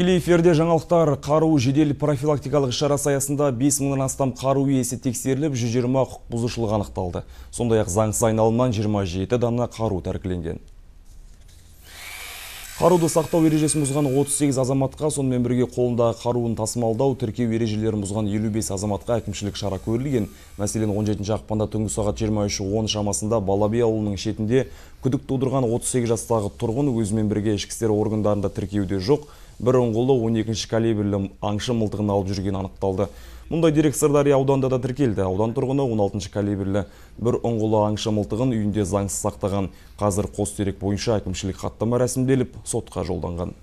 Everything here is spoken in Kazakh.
Тікелей эфирде жаңалықтар қару жедел профилактикалық шара саясында 5000 мұнын астам қару иесі тексеріліп, 120 құқық бұзушылық анықталды. Сондай-ақ заңсыз айналымнан 27 дана қару тәркіленген. Қаруды сақтау ережесін бұзған 38 азаматқа, сонымен бірге қолындағы қаруын тасымалдау, тіркеу ережелерін бұзған 55 азаматқа әкімшілік шара көрілген. Мәселен, 17 ақпанда түнгі сағат 23.10 шамасында Балаби ауылының шетінде күдік тудырған 38 жастағы тұрғын өзімен бірге ішкі істер органдарында тіркеуде жоқ, бір ұңғылы 12-ші калибрлі аңшы мылтығын алып жүрген анықталды. Мұндай дерек Сырдария ауданда да тіркелді. Аудан тұрғыны 16-ші калибрлі бір ұңғылы аңшы мылтығын үйінде заңсыз сақтаған. Қазір қос дерек бойынша әкімшілік хаттама рәсімделіп, сотқа жолданған.